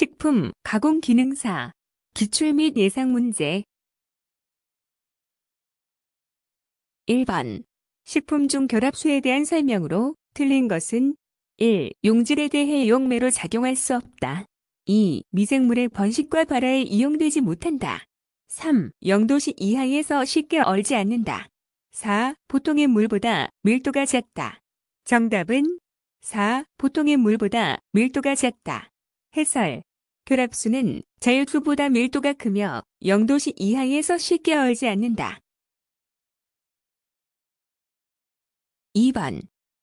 식품, 가공 기능사, 기출 및 예상 문제 1번 식품 중 결합수에 대한 설명으로 틀린 것은 1. 용질에 대해 용매로 작용할 수 없다. 2. 미생물의 번식과 발화에 이용되지 못한다. 3. 영도시 이하에서 쉽게 얼지 않는다. 4. 보통의 물보다 밀도가 작다. 정답은 4. 보통의 물보다 밀도가 작다. 해설 결합수는 자유투보다 밀도가 크며 0도씨 이하에서 쉽게 얼지 않는다. 2번.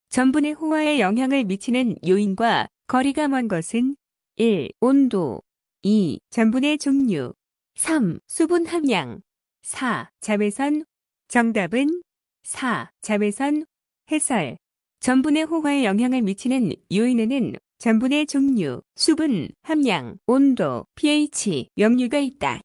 전분의 호화에 영향을 미치는 요인과 거리가 먼 것은 1. 온도 2. 전분의 종류 3. 수분 함량 4. 자외선 정답은 4. 자외선 해설 전분의 호화에 영향을 미치는 요인에는 전분의 종류, 수분, 함량, 온도, pH, 역류가 있다.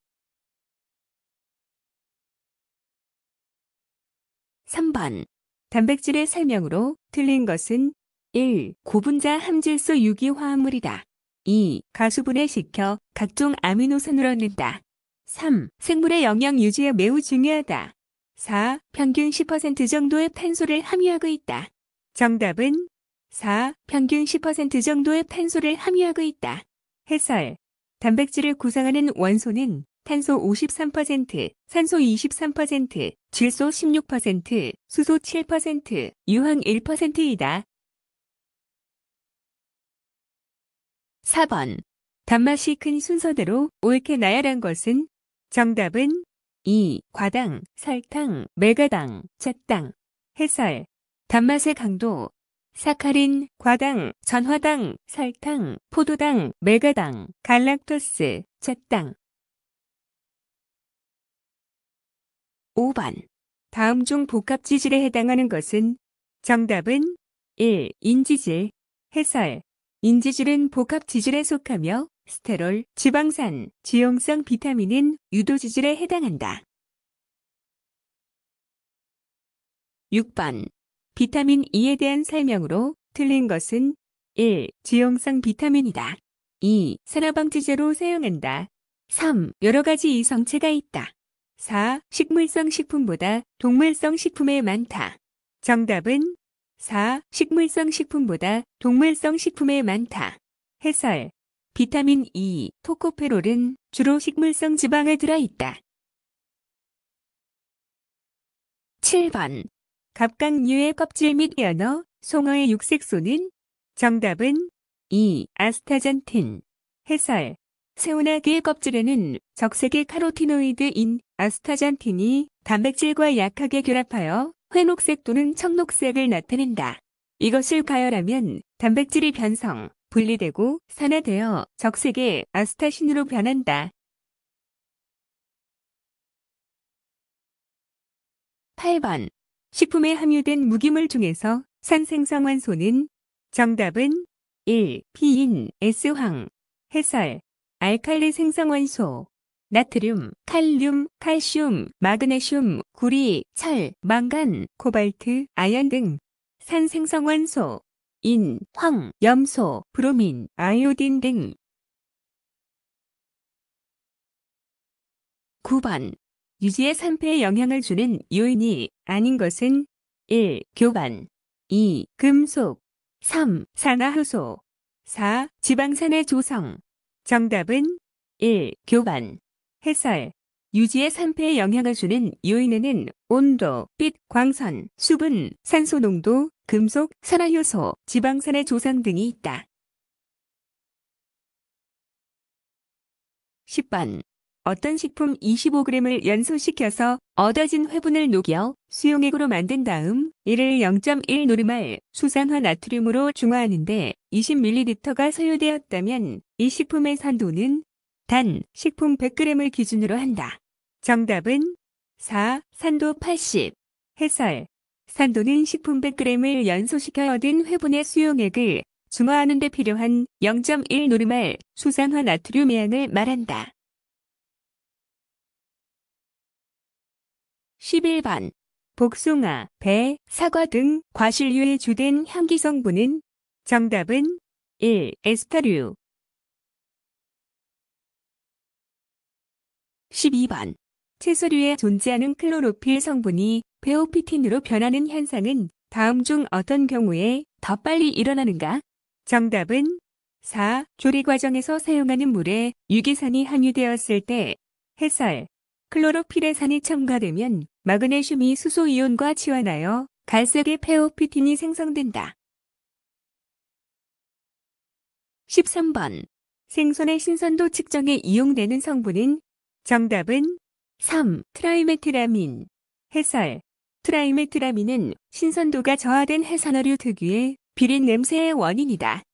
3번 단백질의 설명으로 틀린 것은 1. 고분자 함질소 유기화합물이다. 2. 가수분해 시켜 각종 아미노산을 얻는다. 3. 생물의 영양 유지에 매우 중요하다. 4. 평균 10% 정도의 탄소를 함유하고 있다. 정답은 4. 평균 10% 정도의 탄소를 함유하고 있다. 해설. 단백질을 구성하는 원소는 탄소 53%, 산소 23%, 질소 16%, 수소 7%, 유황 1%이다. 4번. 단맛이 큰 순서대로 옳게 나열한 것은 정답은 2. 과당, 설탕, 메가당, 잣당. 해설. 단맛의 강도, 사카린, 과당, 전화당, 설탕, 포도당, 메가당, 갈락토스, 잣당. 5번. 다음 중 복합지질에 해당하는 것은 정답은 1. 인지질 해설 인지질은 복합지질에 속하며 스테롤, 지방산, 지용성 비타민은 유도지질에 해당한다. 6번 비타민 E에 대한 설명으로 틀린 것은 1. 지용성 비타민이다. 2. 산화방지제로 사용한다. 3. 여러 가지 이성체가 있다. 4. 식물성 식품보다 동물성 식품에 많다. 정답은 4. 식물성 식품보다 동물성 식품에 많다. 해설 비타민 E, 토코페롤은 주로 식물성 지방에 들어있다. 7번 갑각류의 껍질 및 연어, 송어의 육색소는 정답은 2. 아스타잔틴 해설 새우나귀의 껍질에는 적색의 카로티노이드인 아스타잔틴이 단백질과 약하게 결합하여 회녹색 또는 청록색을 나타낸다. 이것을 가열하면 단백질이 변성, 분리되고 산화되어 적색의 아스타신으로 변한다. 8번 식품에 함유된 무기물 중에서 산생성완소는 정답은 1. 피인, S황, 해설, 알칼리 생성원소, 나트륨, 칼륨, 칼슘, 마그네슘, 구리, 철, 망간, 코발트, 아연 등 산생성원소, 인, 황, 염소, 브로민, 아이오딘 등 9번 유지의 산패에 영향을 주는 요인이 아닌 것은 1. 교반 2. 금속 3. 산화효소 4. 지방산의 조성 정답은 1. 교반 해설 유지의 산패에 영향을 주는 요인에는 온도, 빛, 광선, 수분, 산소 농도, 금속, 산화효소, 지방산의 조성 등이 있다. 10번 어떤 식품 25g을 연소시켜서 얻어진 회분을 녹여 수용액으로 만든 다음 이를 0.1노르말 수산화 나트륨으로 중화하는데 20ml가 소요되었다면 이 식품의 산도는 단 식품 100g을 기준으로 한다. 정답은 4. 산도 80 해설 산도는 식품 100g을 연소시켜 얻은 회분의 수용액을 중화하는 데 필요한 0.1노르말 수산화 나트륨 의 양을 말한다. 1 1번 복숭아, 배, 사과 등 과실류의 주된 향기 성분은 정답은 1. 에스타류 12번 채소류에 존재하는 클로로필 성분이 베오피틴으로 변하는 현상은 다음 중 어떤 경우에 더 빨리 일어나는가? 정답은 4. 조리 과정에서 사용하는 물에 유기산이 함유되었을 때 해설 클로로필에산이 첨가되면 마그네슘이 수소이온과 치환하여 갈색의 페오피틴이 생성된다. 13번 생선의 신선도 측정에 이용되는 성분은 정답은 3. 트라이메트라민 해설 트라이메트라민은 신선도가 저하된 해산어류 특유의 비린 냄새의 원인이다.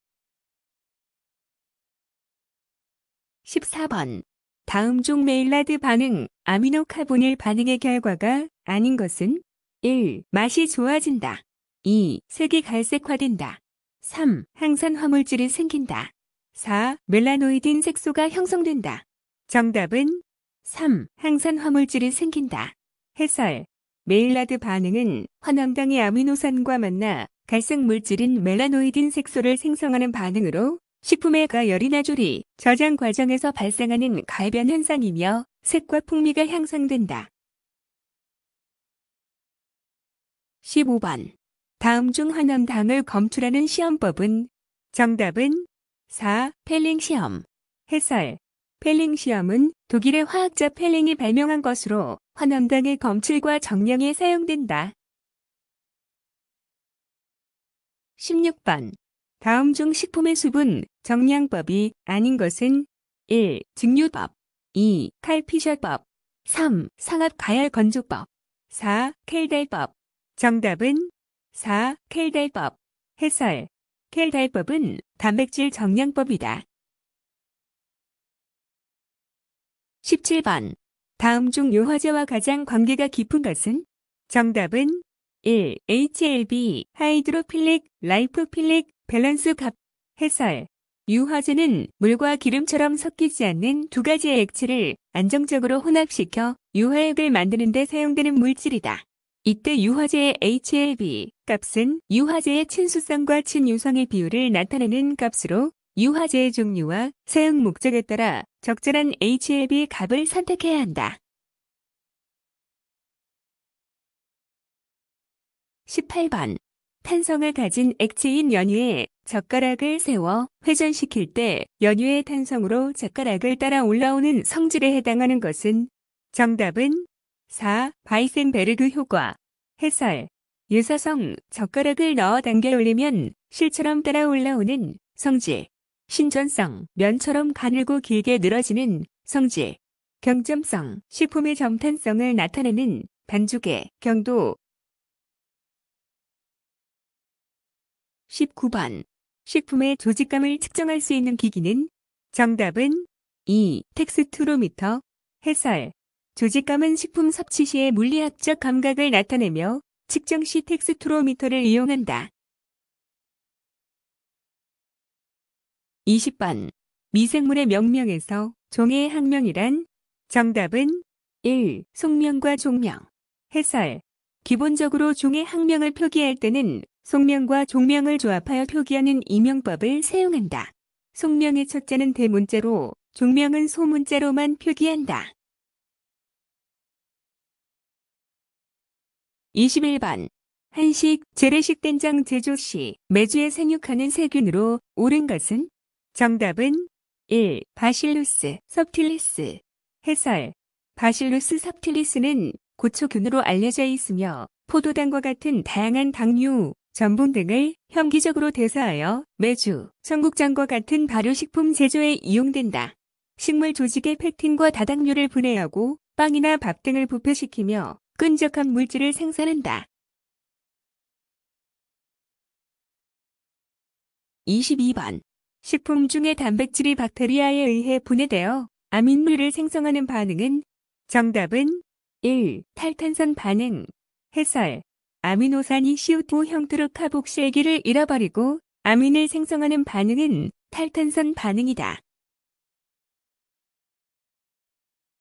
14번 다음 중 메일라드 반응, 아미노카보닐 반응의 결과가 아닌 것은 1. 맛이 좋아진다. 2. 색이 갈색화된다. 3. 항산 화물질이 생긴다. 4. 멜라노이딘 색소가 형성된다. 정답은 3. 항산 화물질이 생긴다. 해설. 메일라드 반응은 환황당의 아미노산과 만나 갈색 물질인 멜라노이딘 색소를 생성하는 반응으로 식품의 가열이나 조리, 저장 과정에서 발생하는 가변 현상이며 색과 풍미가 향상된다. 15번 다음 중하암당을 검출하는 시험법은 정답은 4. 펠링 시험 해설 펠링 시험은 독일의 화학자 펠링이 발명한 것으로 환암당의 검출과 정량에 사용된다. 16번 다음 중 식품의 수분, 정량법이 아닌 것은 1. 증류법 2. 칼피셜법 3. 상압가열건조법 4. 켈달법 정답은 4. 켈달법 해설 켈달법은 단백질 정량법이다. 17번 다음 중 요화제와 가장 관계가 깊은 것은? 정답은 1. HLB, 하이드로필릭, 라이프필릭, 밸런스 값, 해설. 유화제는 물과 기름처럼 섞이지 않는 두 가지의 액체를 안정적으로 혼합시켜 유화액을 만드는 데 사용되는 물질이다. 이때 유화제의 HLB 값은 유화제의 친수성과 친유성의 비율을 나타내는 값으로 유화제의 종류와 사용 목적에 따라 적절한 HLB 값을 선택해야 한다. 18번 탄성을 가진 액체인 연유에 젓가락을 세워 회전시킬 때 연유의 탄성으로 젓가락을 따라 올라오는 성질에 해당하는 것은 정답은 4. 바이센베르그 효과 해설 유사성 젓가락을 넣어 당겨 올리면 실처럼 따라 올라오는 성질 신전성 면처럼 가늘고 길게 늘어지는 성질 경점성 식품의 점탄성을 나타내는 반죽의 경도 19번 식품의 조직감을 측정할 수 있는 기기는 정답은 2. 텍스트로미터 해설 조직감은 식품 섭취 시의 물리학적 감각을 나타내며 측정 시 텍스트로미터를 이용한다. 20번 미생물의 명명에서 종의 학명이란 정답은 1. 속명과 종명 해설 기본적으로 종의 학명을 표기할 때는 속명과 종명을 조합하여 표기하는 이명법을 사용한다. 속명의 첫자는 대문자로, 종명은 소문자로만 표기한다. 21번 한식, 재래식 된장 제조시 매주에 생육하는 세균으로 옳은 것은? 정답은 1. 바실루스 섭틸리스 해설 바실루스 섭틸리스는 고초균으로 알려져 있으며 포도당과 같은 다양한 당류, 전분 등을 현기적으로 대사하여 매주 청국장과 같은 발효식품 제조에 이용된다. 식물 조직의 펙틴과 다당류를 분해하고 빵이나 밥 등을 부패시키며 끈적한 물질을 생산한다. 22번 식품 중에 단백질이 박테리아에 의해 분해되어 아민물을 생성하는 반응은 정답은 1. 탈탄선 반응 해설 아미노산이 CO2 형태로 카복실기를 잃어버리고 아민을 생성하는 반응은 탈탄선 반응이다.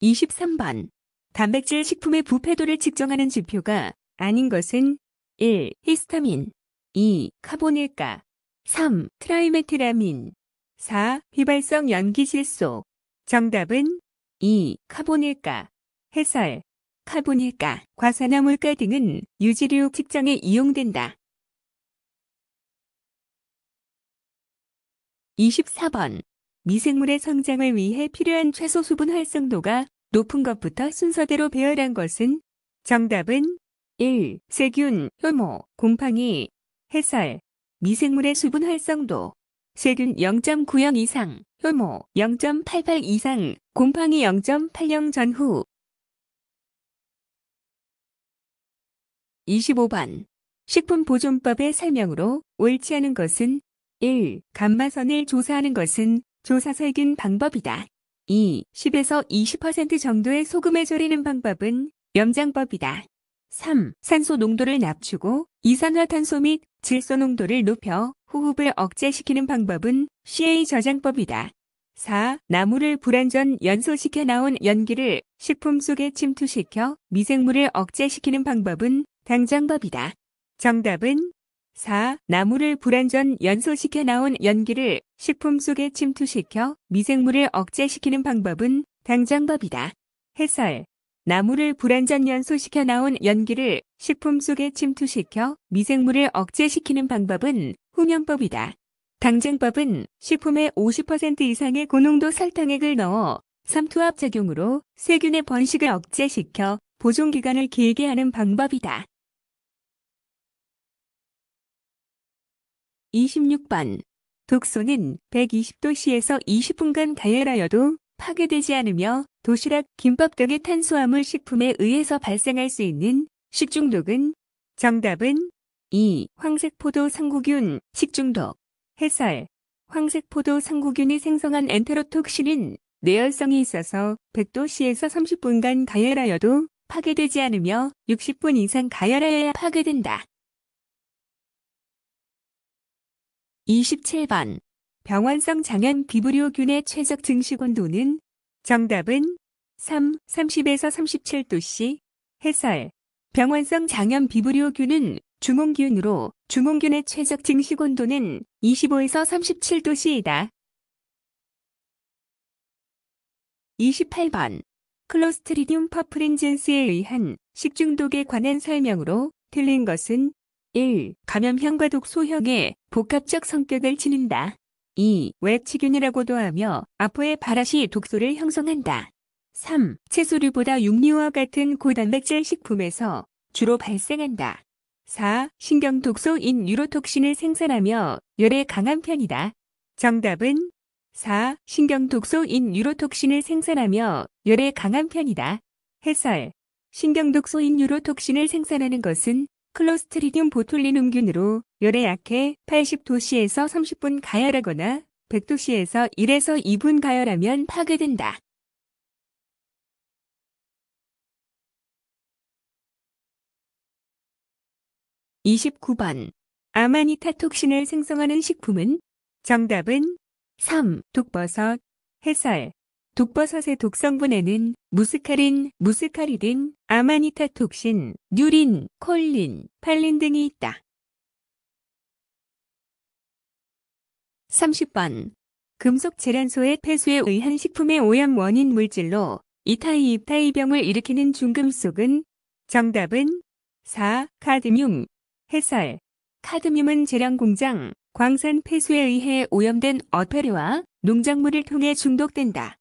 23번 단백질 식품의 부패도를 측정하는 지표가 아닌 것은 1. 히스타민 2. 카보닐가 3. 트라이메트라민 4. 휘발성 연기질소 정답은 2. 카보닐가 해설 카보닐가, 과산화물가 등은 유지료 측정에 이용된다. 24번 미생물의 성장을 위해 필요한 최소 수분 활성도가 높은 것부터 순서대로 배열한 것은 정답은 1. 세균, 효모, 곰팡이, 해설, 미생물의 수분 활성도 세균 0.90 이상, 효모 0.88 이상, 곰팡이 0.80 전후 25번 식품보존법의 설명으로 옳지 않은 것은 1. 감마선을 조사하는 것은 조사설균 방법이다. 2. 10에서 20% 정도의 소금에 절이는 방법은 염장법이다. 3. 산소 농도를 낮추고 이산화탄소 및 질소 농도를 높여 호흡을 억제시키는 방법은 CA 저장법이다. 4. 나무를 불완전 연소시켜 나온 연기를 식품 속에 침투시켜 미생물을 억제시키는 방법은 당장법이다 정답은 4. 나무를 불완전 연소시켜 나온 연기를 식품 속에 침투시켜 미생물을 억제시키는 방법은 당장법이다 해설. 나무를 불완전 연소시켜 나온 연기를 식품 속에 침투시켜 미생물을 억제시키는 방법은 후면법이다. 당장법은 식품에50% 이상의 고농도 설탕액을 넣어 삼투압 작용으로 세균의 번식을 억제시켜 보존기간을 길게 하는 방법이다. 26번 독소는 120도씨에서 20분간 가열하여도 파괴되지 않으며 도시락, 김밥 등의 탄수화물 식품에 의해서 발생할 수 있는 식중독은 정답은 2. 황색포도 상구균 식중독 해설 황색포도 상구균이 생성한 엔테로톡신은 내열성이 있어서 100도씨에서 30분간 가열하여도 파괴되지 않으며 60분 이상 가열하여야 파괴된다. 27번 병원성 장염 비브리오균의 최적 증식 온도는 정답은 3. 30에서 37도씨 해설 병원성 장염 비브리오균은 중온균으로 중온균의 최적 증식 온도는 25에서 37도씨이다. 28번 클로스트리디움 퍼프린젠스에 의한 식중독에 관한 설명으로 틀린 것은 1. 감염형과 독소형의 복합적 성격을 지닌다. 2. 외치균이라고도 하며 아포의 바라시 독소를 형성한다. 3. 채소류보다 육류와 같은 고단백질 식품에서 주로 발생한다. 4. 신경독소인 유로톡신을 생산하며 열에 강한 편이다. 정답은 4. 신경독소인 유로톡신을 생산하며 열에 강한 편이다. 해설 신경독소인 유로톡신을 생산하는 것은 클로스트리디움 보툴리눔균으로 열에 약해 80도씨에서 30분 가열하거나 100도씨에서 1에서 2분 가열하면 파괴된다. 2 9번 아마니타톡신을 생성하는 식품은 정답은 3. 독버섯, 해설 독버섯의 독성분에는 무스카린, 무스카리딘, 아마니타톡신, 뉴린, 콜린, 팔린 등이 있다. 30번. 금속 재란소의 폐수에 의한 식품의 오염 원인 물질로 이타이 입타이병을 일으키는 중금속은 정답은 4. 카드뮴. 해설. 카드뮴은 재련 공장, 광산 폐수에 의해 오염된 어패류와 농작물을 통해 중독된다.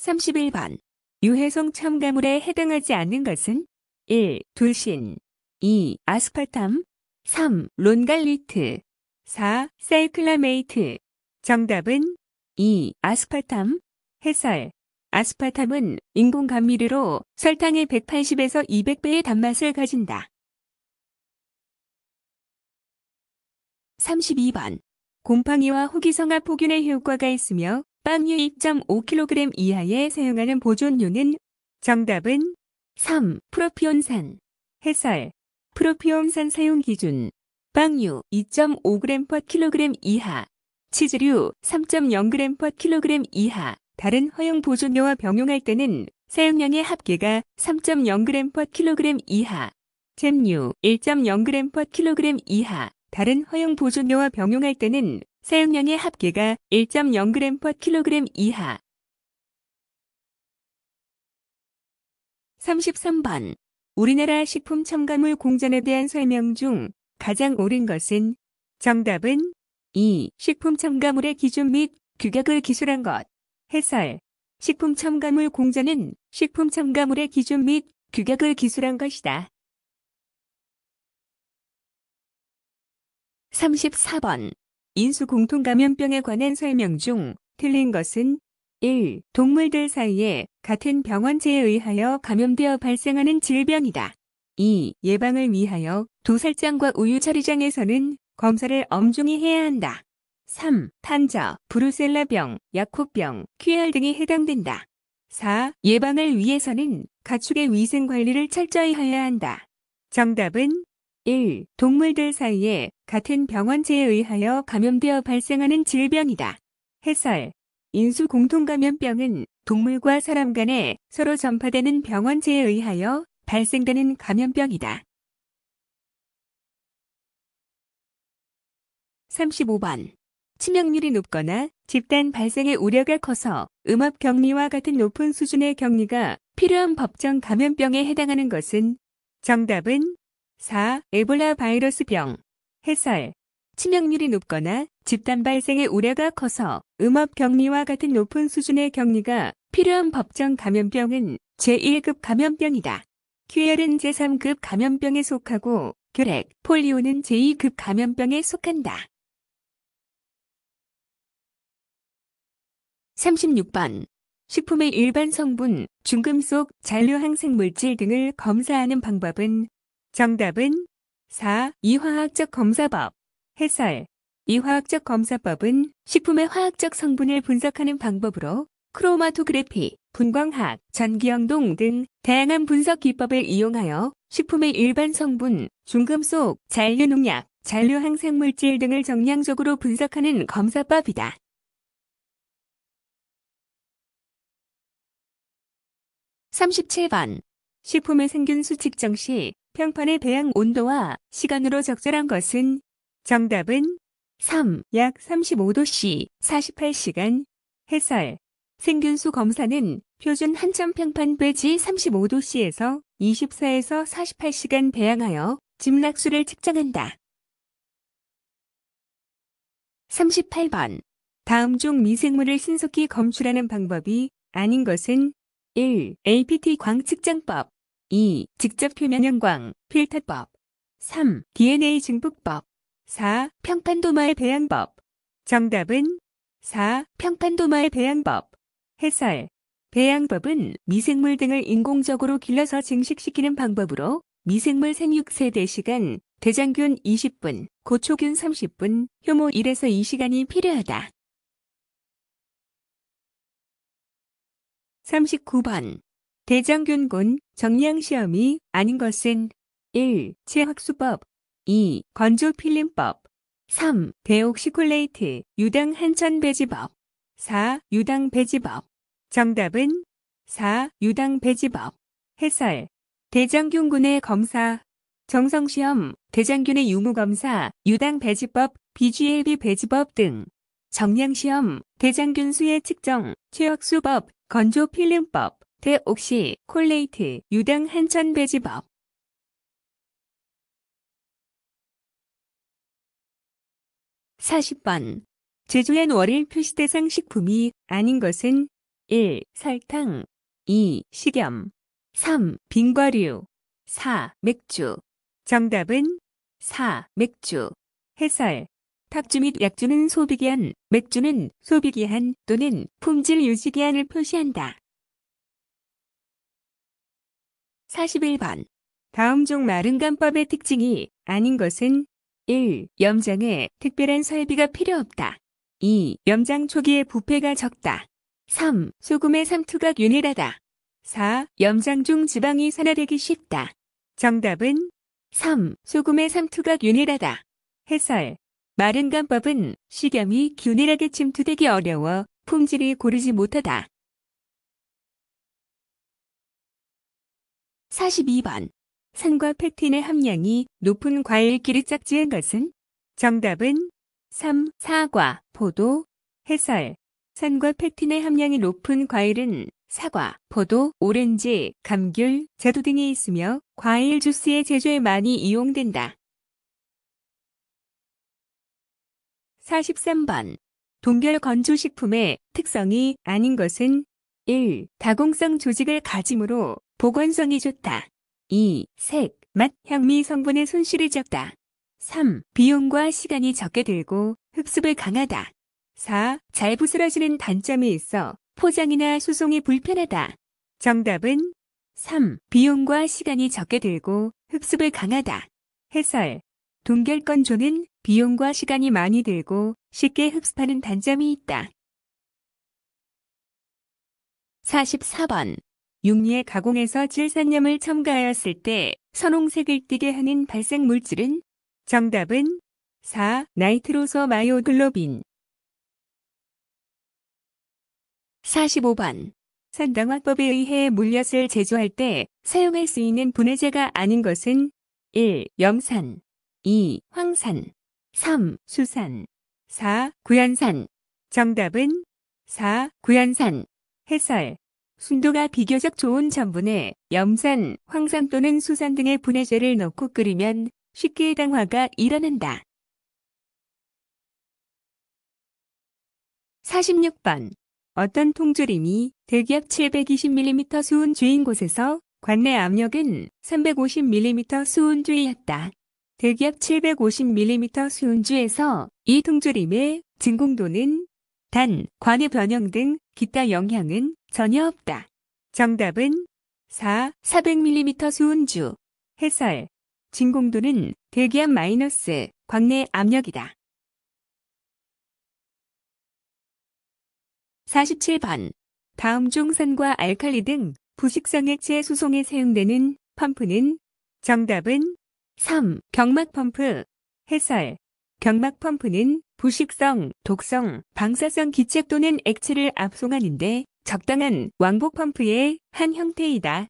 31번. 유해송 첨가물에 해당하지 않는 것은 1. 돌신 2. 아스파탐 3. 론갈리트 4. 사이클라메이트 정답은 2. 아스파탐 해설 아스파탐은 인공 감미료로 설탕의 180에서 200배의 단맛을 가진다. 32번. 곰팡이와 호기성아 포균의 효과가 있으며 빵류 2.5kg 이하에 사용하는 보존료는 정답은 3. 프로피온산 해설 프로피온산 사용 기준 빵류 2.5g/kg 이하 치즈류 3.0g/kg 이하 다른 허용 보존료와 병용할 때는 사용량의 합계가 3.0g/kg 이하 잼류 1.0g/kg 이하 다른 허용 보존료와 병용할 때는 사용량의 합계가 1.0g/kg 이하. 33번. 우리나라 식품 첨가물 공전에 대한 설명 중 가장 옳은 것은 정답은 2. 식품 첨가물의 기준 및 규격을 기술한 것. 해설. 식품 첨가물 공전은 식품 첨가물의 기준 및 규격을 기술한 것이다. 34번. 인수 공통감염병에 관한 설명 중 틀린 것은 1. 동물들 사이에 같은 병원체에 의하여 감염되어 발생하는 질병이다. 2. 예방을 위하여 도살장과 우유처리장에서는 검사를 엄중히 해야 한다. 3. 탄저, 브루셀라병, 약호병, QR 등이 해당된다. 4. 예방을 위해서는 가축의 위생관리를 철저히 해야 한다. 정답은 1. 동물들 사이에 같은 병원체에 의하여 감염되어 발생하는 질병이다. 해설. 인수 공통감염병은 동물과 사람 간에 서로 전파되는 병원체에 의하여 발생되는 감염병이다. 35번. 치명률이 높거나 집단 발생의 우려가 커서 음압 격리와 같은 높은 수준의 격리가 필요한 법정 감염병에 해당하는 것은 정답은 4. 에볼라 바이러스 병. 해설. 치명률이 높거나 집단 발생의 우려가 커서 음압 격리와 같은 높은 수준의 격리가 필요한 법정 감염병은 제1급 감염병이다. 퀴열은 제3급 감염병에 속하고 결핵, 폴리오는 제2급 감염병에 속한다. 36번. 식품의 일반 성분, 중금속, 잔류 항생물질 등을 검사하는 방법은 정답은 4. 이화학적 검사법 해설 이화학적 검사법은 식품의 화학적 성분을 분석하는 방법으로 크로마토그래피, 분광학, 전기영동 등 다양한 분석 기법을 이용하여 식품의 일반 성분, 중금속, 잔류농약, 잔류항생물질 등을 정량적으로 분석하는 검사법이다. 3 7번 식품의 생균 수칙 정시 평판의 배양 온도와 시간으로 적절한 것은 정답은 3. 약 35도씨 48시간 해설 생균수 검사는 표준 한점 평판 배지 35도씨에서 24에서 48시간 배양하여 집락수를 측정한다. 38번 다음 중 미생물을 신속히 검출하는 방법이 아닌 것은 1. APT 광측정법 2. 직접 표면 형광, 필터법 3. DNA 증폭법 4. 평판도마의 배양법 정답은 4. 평판도마의 배양법 해설 배양법은 미생물 등을 인공적으로 길러서 증식시키는 방법으로 미생물 생육세 대시간 대장균 20분, 고초균 30분, 효모 1에서 2시간이 필요하다. 39번 대장균군 정량시험이 아닌 것은 1. 체학수법 2. 건조필름법 3. 데옥시콜레이트 유당 한천배지법 4. 유당 배지법 정답은 4. 유당 배지법 해설 대장균군의 검사 정성시험 대장균의 유무검사 유당 배지법 BGLB 배지법 등 정량시험 대장균 수의 측정 최악수법 건조필름법 대옥시, 콜레이트, 유당 한천배지법 4 0번 제조한 월일 표시대상 식품이 아닌 것은 1. 설탕, 2. 식염, 3. 빙과류, 4. 맥주 정답은 4. 맥주 해설 탁주 및 약주는 소비기한, 맥주는 소비기한 또는 품질 유지기한을 표시한다. 41번. 다음 중 마른 감법의 특징이 아닌 것은 1. 염장에 특별한 설비가 필요 없다. 2. 염장 초기에 부패가 적다. 3. 소금의 삼투각 유일하다. 4. 염장 중 지방이 산화되기 쉽다. 정답은 3. 소금의 삼투각유일하다 해설. 마른 감법은 식염이 균일하게 침투되기 어려워 품질이 고르지 못하다. 42번. 산과 펙틴의 함량이 높은 과일끼리 짝지은 것은? 정답은 3. 사과, 포도, 해설. 산과 펙틴의 함량이 높은 과일은 사과, 포도, 오렌지, 감귤, 제도 등이 있으며 과일 주스의 제조에 많이 이용된다. 43번. 동결 건조식품의 특성이 아닌 것은 1. 다공성 조직을 가지므로 보건성이 좋다. 2. 색, 맛, 향미 성분의 손실이 적다. 3. 비용과 시간이 적게 들고 흡습을 강하다. 4. 잘 부스러지는 단점이 있어 포장이나 수송이 불편하다. 정답은 3. 비용과 시간이 적게 들고 흡습을 강하다. 해설. 동결건조는 비용과 시간이 많이 들고 쉽게 흡습하는 단점이 있다. 44번 육리의 가공에서 질산염을 첨가하였을 때 선홍색을 띠게 하는 발색 물질은 정답은 4. 나이트로소 마이오글로빈 45번 산당화법에 의해 물엿을 제조할 때 사용할 수 있는 분해제가 아닌 것은 1. 염산 2. 황산 3. 수산 4. 구연산 정답은 4. 구연산 해설 순도가 비교적 좋은 전분에 염산, 황산 또는 수산 등의 분해제를 넣고 끓이면 쉽게 해당화가 일어난다. 46번 어떤 통조림이 대기압 720mm 수온주인 곳에서 관내 압력은 350mm 수온주였다. 대기압 750mm 수온주에서 이 통조림의 진공도는 단, 관의 변형 등 기타 영향은 전혀 없다. 정답은 4. 400mm 수은주 해설. 진공도는 대기압 마이너스 광내 압력이다. 47번. 다음 중 산과 알칼리 등 부식성 액체 수송에 사용되는 펌프는 정답은 3. 경막 펌프. 해설. 경막 펌프는 부식성, 독성, 방사성 기체 또는 액체를 압송하는데 적당한 왕복 펌프의 한 형태이다.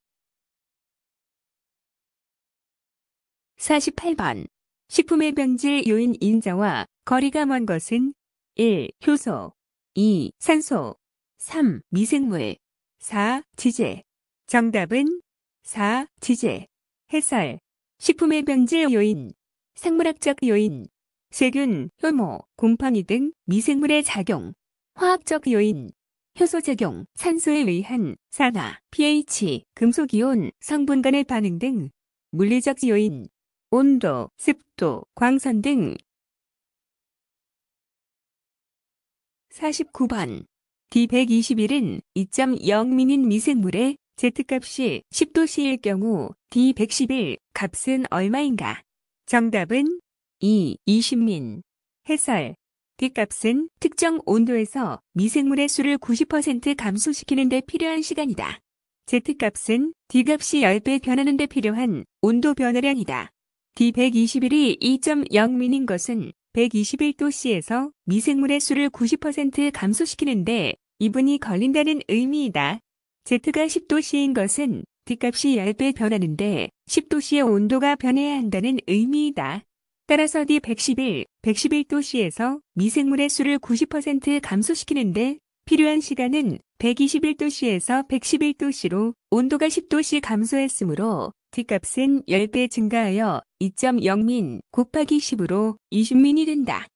48번. 식품의 변질 요인 인자와 거리가 먼 것은 1. 효소 2. 산소 3. 미생물 4. 지제 정답은 4. 지제 해설 식품의 변질 요인 생물학적 요인 세균, 효모, 곰팡이 등 미생물의 작용 화학적 요인 효소 작용, 산소에 의한 산화, pH, 금속이온, 성분 간의 반응 등 물리적 요인, 온도, 습도, 광선 등 49번 D121은 2.0민인 미생물의 Z값이 10도씨일 경우 D111 값은 얼마인가? 정답은 e 20민 해설 D값은 특정 온도에서 미생물의 수를 90% 감소시키는 데 필요한 시간이다. Z값은 D값이 10배 변하는 데 필요한 온도 변화량이다. D121이 2.0민인 것은 121도씨에서 미생물의 수를 90% 감소시키는데 2분이 걸린다는 의미이다. Z가 10도씨인 것은 D값이 10배 변하는데 10도씨의 온도가 변해야 한다는 의미이다. 따라서 D111, 111도씨에서 미생물의 수를 90% 감소시키는데 필요한 시간은 121도씨에서 111도씨로 온도가 10도씨 감소했으므로 D값은 10배 증가하여 2.0민 곱하기 10으로 20민이 된다.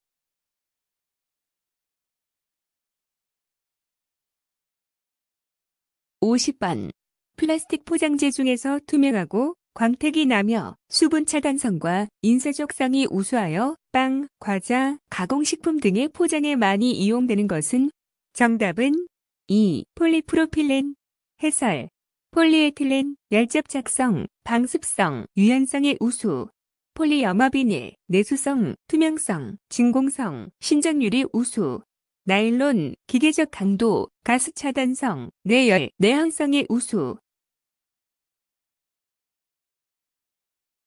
5 0번 플라스틱 포장재 중에서 투명하고 광택이 나며 수분 차단성과 인쇄적성이 우수하여 빵, 과자, 가공식품 등의 포장에 많이 이용되는 것은 정답은 2. 폴리프로필렌 해설 폴리에틸렌, 열접착성, 방습성, 유연성의 우수 폴리염화비닐, 내수성, 투명성, 진공성, 신전율이 우수 나일론, 기계적 강도, 가스 차단성, 내열, 내항성의 우수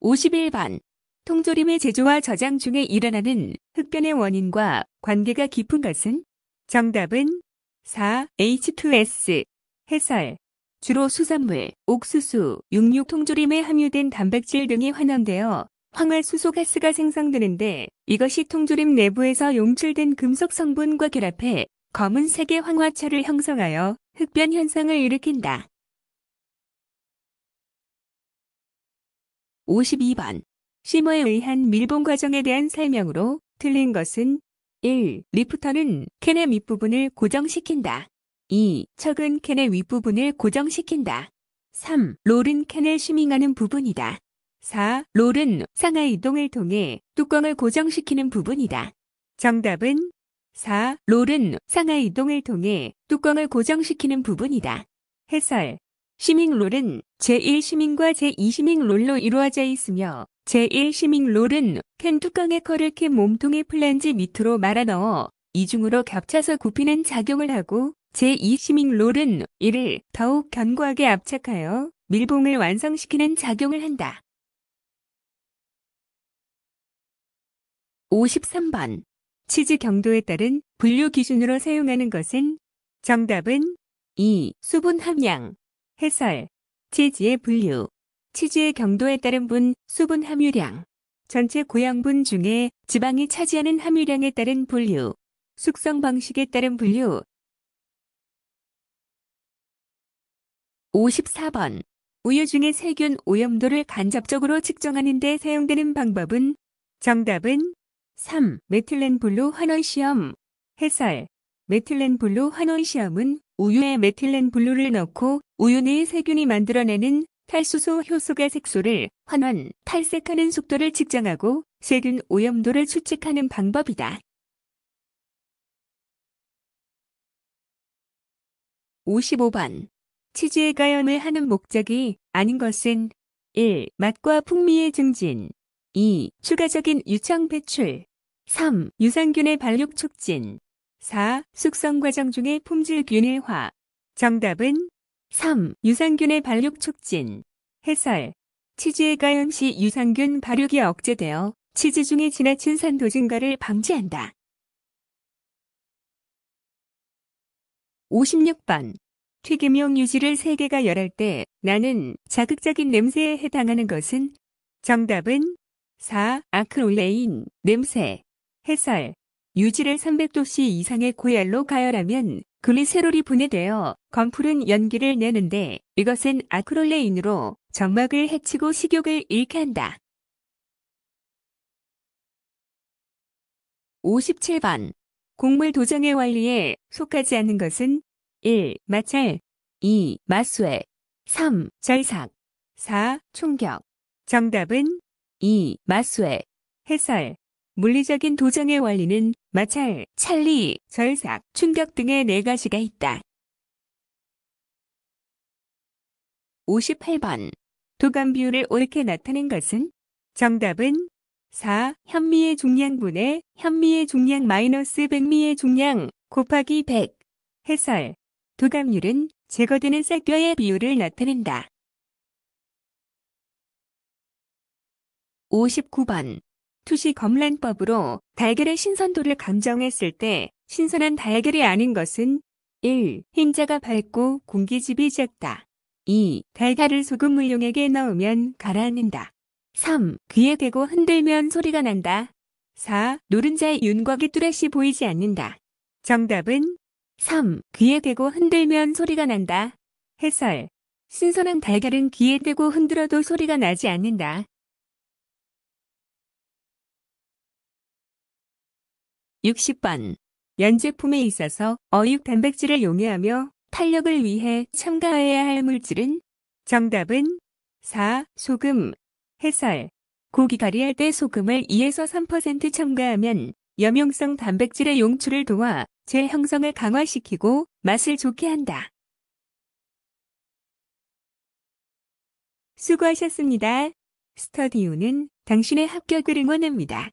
51번 통조림의 제조와 저장 중에 일어나는 흑변의 원인과 관계가 깊은 것은 정답은 4. H2S. 해설. 주로 수산물, 옥수수, 육육 통조림에 함유된 단백질 등이 환원되어 황활수소 가스가 생성되는데 이것이 통조림 내부에서 용출된 금속 성분과 결합해 검은색의 황화철을 형성하여 흑변 현상을 일으킨다. 52번. 시모에 의한 밀봉 과정에 대한 설명으로 틀린 것은 1. 리프터는 캔의 윗부분을 고정시킨다. 2. 척은 캔의 윗부분을 고정시킨다. 3. 롤은 캔을 시밍하는 부분이다. 4. 롤은 상하 이동을 통해 뚜껑을 고정시키는 부분이다. 정답은 4. 롤은 상하 이동을 통해 뚜껑을 고정시키는 부분이다. 해설 시밍롤은 제1시민과제2시민롤로 이루어져 있으며 제1시민롤은캔뚜껑에커을캔 몸통의 플랜지 밑으로 말아 넣어 이중으로 겹쳐서 굽히는 작용을 하고 제2시민롤은 이를 더욱 견고하게 압착하여 밀봉을 완성시키는 작용을 한다. 53번 치즈 경도에 따른 분류 기준으로 사용하는 것은 정답은 2. 수분 함량 해설, 치즈의 분류, 치즈의 경도에 따른 분, 수분 함유량, 전체 고양분 중에 지방이 차지하는 함유량에 따른 분류, 숙성 방식에 따른 분류. 54번. 우유 중에 세균 오염도를 간접적으로 측정하는 데 사용되는 방법은 정답은 3. 메틸렌 블루 환원 시험 해설 메틸렌 블루 환원 시험은 우유에 메틸렌 블루를 넣고 우유 내 세균이 만들어내는 탈수소 효소가 색소를 환원, 탈색하는 속도를 측정하고 세균 오염도를 추측하는 방법이다. 55번. 치즈에 가염을 하는 목적이 아닌 것은 1. 맛과 풍미의 증진 2. 추가적인 유청 배출 3. 유산균의 발육 촉진 4. 숙성 과정 중에 품질 균일화. 정답은 3. 유산균의 발육 촉진. 해설. 치즈에 가염 시 유산균 발육이 억제되어 치즈 중에 지나친 산도 증가를 방지한다. 56번. 튀김용 유지를 3개가 열할 때 나는 자극적인 냄새에 해당하는 것은 정답은 4. 아크롤레인 냄새. 해설. 유지를 300도씨 이상의 고열로 가열하면 글리세롤이 분해되어 건푸른 연기를 내는데 이것은 아크롤레인으로 점막을 해치고 식욕을 잃게 한다. 57번 곡물 도장의 원리에 속하지 않는 것은 1. 마찰 2. 마쇠 3. 절삭 4. 충격 정답은 2. 마쇠 해설 물리적인 도장의 원리는 마찰, 찰리, 절삭, 충격 등의 네 가지가 있다. 58번 도감 비율을 옳게 나타낸 것은 정답은 4. 현미의 중량분의 현미의 중량 마이너스 백미의 중량 곱하기 100 해설 도감률은 제거되는 쌀뼈의 비율을 나타낸다. 59번 투시 검란법으로 달걀의 신선도를 감정했을 때 신선한 달걀이 아닌 것은 1. 흰자가 밝고 공기집이 작다. 2. 달걀을 소금 물용액에 넣으면 가라앉는다. 3. 귀에 대고 흔들면 소리가 난다. 4. 노른자의 윤곽이 뚜렷이 보이지 않는다. 정답은 3. 귀에 대고 흔들면 소리가 난다. 해설. 신선한 달걀은 귀에 대고 흔들어도 소리가 나지 않는다. 60번 연제품에 있어서 어육 단백질을 용해하며 탄력을 위해 첨가해야 할 물질은 정답은 4. 소금 해설 고기 가리할 때 소금을 2에서 3% 첨가하면 염용성 단백질의 용출을 도와 질 형성을 강화시키고 맛을 좋게 한다. 수고하셨습니다. 스터디오는 당신의 합격을 응원합니다.